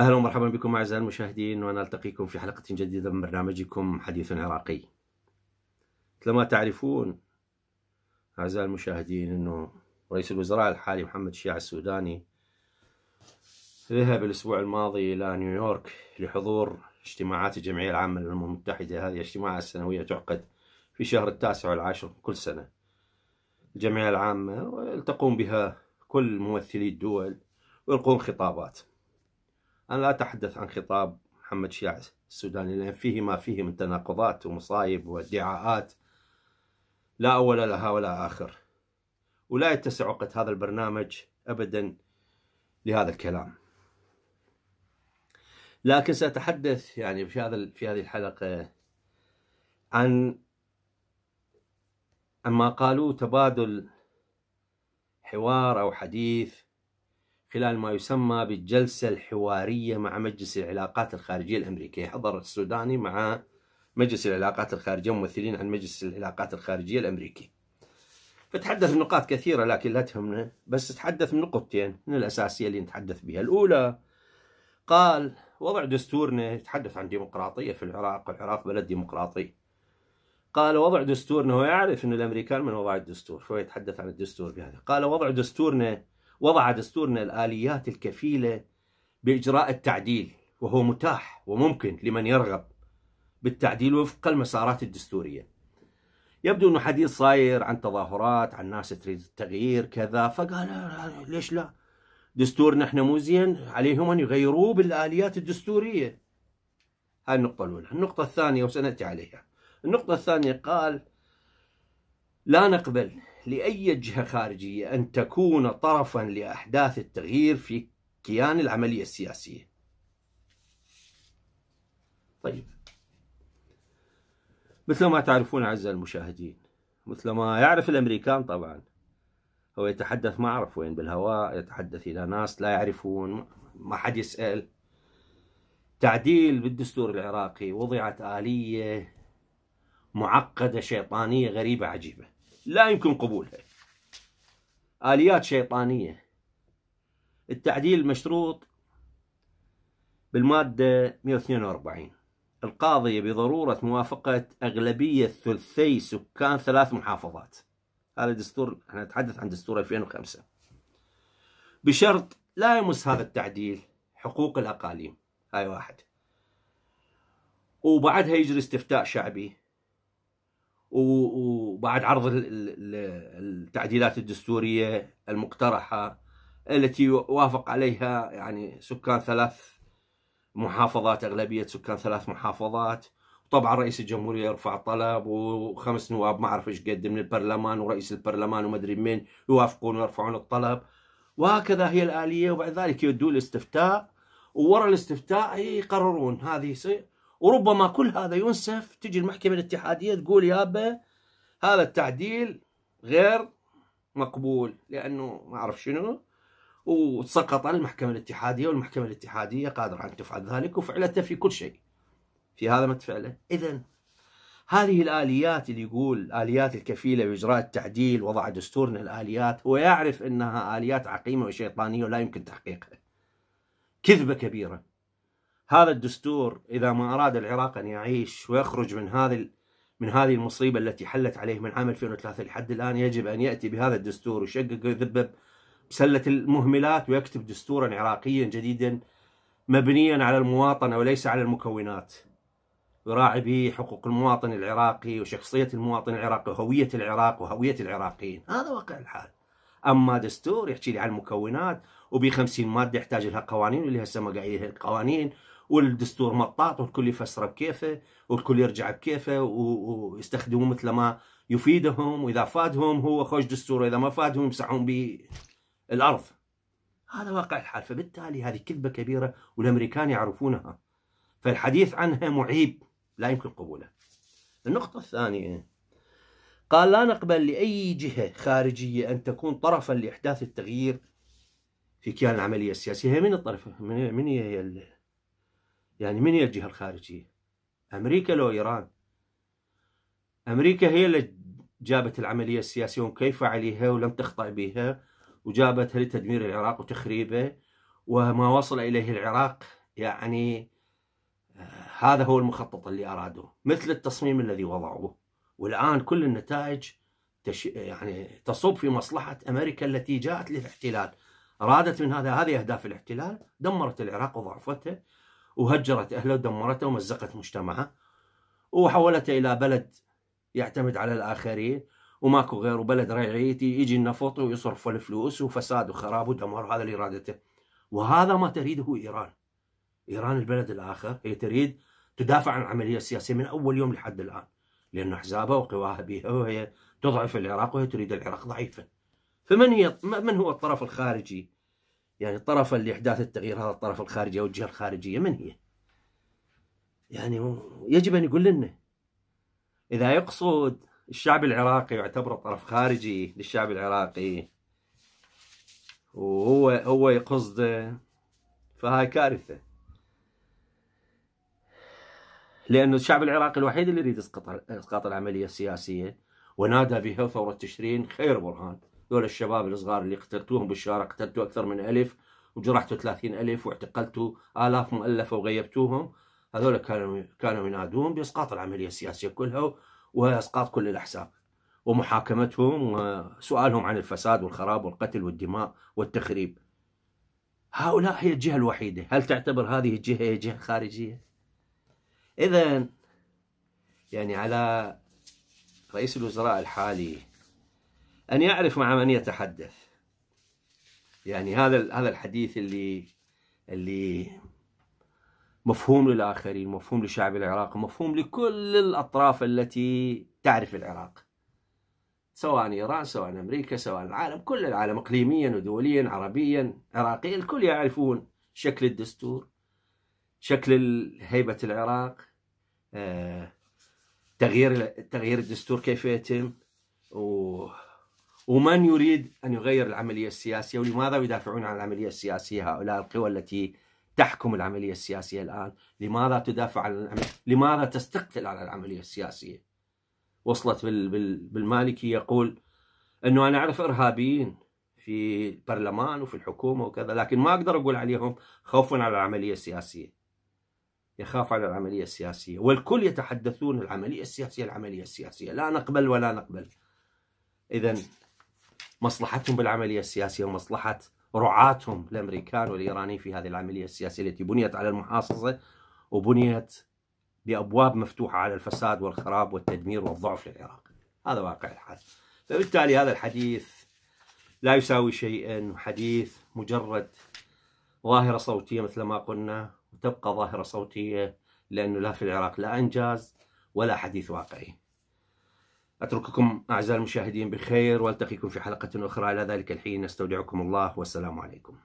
اهلا ومرحبا بكم اعزائي المشاهدين ونلتقيكم في حلقه جديده من برنامجكم حديث عراقي. كما تعرفون اعزائي المشاهدين انه رئيس الوزراء الحالي محمد الشيع السوداني ذهب الاسبوع الماضي الى نيويورك لحضور اجتماعات الجمعيه العامه للامم المتحده هذه الاجتماعات السنويه تعقد في شهر التاسع والعاشر كل سنه. الجمعيه العامه تقوم بها كل ممثلي الدول ويلقون خطابات. أنا لا أتحدث عن خطاب محمد شياع السوداني لأن فيه ما فيه من تناقضات ومصايب وادعاءات لا أول لها ولا آخر ولا يتسع وقت هذا البرنامج أبدا لهذا الكلام لكن سأتحدث يعني في هذا في هذه الحلقة عن ما قالوه تبادل حوار أو حديث خلال ما يسمى بالجلسة الحوارية مع مجلس العلاقات الخارجية الأمريكي حضر السوداني مع مجلس العلاقات الخارجية ممثلين عن مجلس العلاقات الخارجية الأمريكي فتحدث نقاط كثيرة لكن لا تهمنا بس تحدث من نقطتين من الأساسية اللي نتحدث بها الأولى قال وضع دستورنا يتحدث عن ديمقراطية في العراق والعراق بلد ديمقراطي قال وضع دستورنا هو يعرف أن الأمريكان من وضع الدستور فهو يتحدث عن الدستور بهذا قال وضع دستورنا وضع دستورنا الآليات الكفيلة بإجراء التعديل وهو متاح وممكن لمن يرغب بالتعديل وفق المسارات الدستورية يبدو أنه حديث صاير عن تظاهرات عن ناس تريد التغيير كذا فقال ليش لا دستورنا احنا مو زين عليهم أن يغيروه بالآليات الدستورية هاي النقطة الأولى النقطة الثانية وسنأتي عليها النقطة الثانية قال لا نقبل لأي جهة خارجية أن تكون طرفا لأحداث التغيير في كيان العملية السياسية طيب مثل ما تعرفون أعزائي المشاهدين مثل ما يعرف الأمريكان طبعا هو يتحدث ما أعرف وين بالهواء يتحدث إلى ناس لا يعرفون ما حد يسأل تعديل بالدستور العراقي وضعت آلية معقدة شيطانية غريبة عجيبة لا يمكن قبولها آليات شيطانية التعديل مشروط بالمادة 142 القاضية بضرورة موافقة أغلبية ثلثي سكان ثلاث محافظات هذا دستور احنا نتحدث عن دستور 2005 بشرط لا يمس هذا التعديل حقوق الأقاليم هاي واحد وبعدها يجري استفتاء شعبي وبعد عرض التعديلات الدستوريه المقترحه التي وافق عليها يعني سكان ثلاث محافظات اغلبيه سكان ثلاث محافظات طبعا رئيس الجمهوريه يرفع طلب وخمس نواب ما اعرف ايش قد من البرلمان ورئيس البرلمان وما ادري من يوافقون ويرفعون الطلب وهكذا هي الاليه وبعد ذلك يدوا الاستفتاء وورا الاستفتاء يقررون هذه وربما كل هذا ينسف تجي المحكمة الاتحادية تقول يابا هذا التعديل غير مقبول لأنه ما أعرف شنو وتسقط على المحكمة الاتحادية والمحكمة الاتحادية قادرة أن تفعل ذلك وفعلته في كل شيء في هذا ما تفعله إذا هذه الآليات اللي يقول آليات الكفيلة بإجراء التعديل وضع دستورنا الآليات هو يعرف أنها آليات عقيمة وشيطانية ولا يمكن تحقيقها كذبة كبيرة هذا الدستور إذا ما أراد العراق أن يعيش ويخرج من هذه من هذه المصيبة التي حلت عليه من عام 2003 لحد الآن يجب أن يأتي بهذا الدستور ويشقق ويذبب بسله المهملات ويكتب دستورا عراقيا جديدا مبنيا على المواطنة وليس على المكونات يراعي به حقوق المواطن العراقي وشخصية المواطن العراقي وهوية العراق وهوية العراقيين هذا واقع الحال أما دستور يحكي لي عن المكونات وبي 50 مادة يحتاج لها قوانين واللي هسه ما قاعد قوانين والدستور مطاط والكل يفسره بكيفه والكل يرجع بكيفه ويستخدموه مثل ما يفيدهم واذا فادهم هو خوش دستور واذا ما فادهم يمسحون به الارض هذا واقع الحال فبالتالي هذه كذبه كبيره والامريكان يعرفونها فالحديث عنها معيب لا يمكن قبوله النقطه الثانيه قال لا نقبل لاي جهه خارجيه ان تكون طرفا لاحداث التغيير في كيان العمليه السياسيه هي من الطرف من هي يعني من هي الجهة الخارجية أمريكا لو إيران أمريكا هي اللي جابت العملية السياسية وكيف عليها ولم تخطأ بها وجابتها لتدمير العراق وتخريبه وما وصل إليه العراق يعني آه، هذا هو المخطط اللي أرادوه مثل التصميم الذي وضعوه والآن كل النتائج تش... يعني تصب في مصلحة أمريكا التي جاءت للاحتلال أرادت من هذا هذه أهداف الاحتلال دمرت العراق وضعفته وهجرت أهله ودمرته ومزقت مجتمعه وحولته إلى بلد يعتمد على الآخرين وماكو غيره بلد ريعيتي يجي النفط ويصرف الفلوس وفساد وخراب ودمار هذا اللي إرادته وهذا ما تريده إيران إيران البلد الآخر هي تريد تدافع عن العملية السياسية من أول يوم لحد الآن لأن حزابها وقواها بها وهي تضعف العراق وهي تريد العراق ضعيفا فمن هي من هو الطرف الخارجي يعني طرفا لإحداث التغيير هذا الطرف الخارجي أو الجهة الخارجية من هي؟ يعني يجب أن يقول لنا إذا يقصد الشعب العراقي يعتبر طرف خارجي للشعب العراقي وهو هو يقصده فهاي كارثة لأنه الشعب العراقي الوحيد اللي يريد إسقاط العملية السياسية ونادى بها ثورة تشرين خير برهان ذول الشباب الصغار اللي قتلتوهم بالشارع قتلتوا أكثر من ألف وجرحتوا ثلاثين ألف واعتقلتوا آلاف مؤلفة وغيبتوهم هذول كانوا كانوا ينادون بإسقاط العملية السياسية كلها وإسقاط كل الأحزاب ومحاكمتهم وسؤالهم عن الفساد والخراب والقتل والدماء والتخريب هؤلاء هي الجهة الوحيدة هل تعتبر هذه الجهة هي جهة خارجية؟ إذا يعني على رئيس الوزراء الحالي أن يعرف مع من يتحدث يعني هذا هذا الحديث اللي اللي مفهوم للآخرين مفهوم لشعب العراق مفهوم لكل الأطراف التي تعرف العراق سواء إيران سواء أمريكا سواء العالم كل العالم إقليميا ودوليا عربيا عراقيا الكل يعرفون شكل الدستور شكل هيبة العراق آه، تغيير تغيير الدستور كيف يتم و ومن يريد أن يغير العملية السياسية ولماذا يدافعون عن العملية السياسية هؤلاء القوى التي تحكم العملية السياسية الآن لماذا تدافع عن العمل... لماذا تستقتل على العملية السياسية وصلت بال... بال... بالمالكي يقول أنه أنا أعرف إرهابيين في البرلمان وفي الحكومة وكذا لكن ما أقدر أقول عليهم خوفا على العملية السياسية يخاف على العملية السياسية والكل يتحدثون العملية السياسية العملية السياسية لا نقبل ولا نقبل إذا مصلحتهم بالعملية السياسية ومصلحة رعاتهم الأمريكان والإيرانيين في هذه العملية السياسية التي بنيت على المحاصصة وبنيت بأبواب مفتوحة على الفساد والخراب والتدمير والضعف للعراق هذا واقع الحال فبالتالي هذا الحديث لا يساوي شيئا حديث مجرد ظاهرة صوتية مثل ما قلنا وتبقى ظاهرة صوتية لأنه لا في العراق لا إنجاز ولا حديث واقعي أترككم أعزائي المشاهدين بخير وألتقيكم في حلقة أخرى إلى ذلك الحين نستودعكم الله والسلام عليكم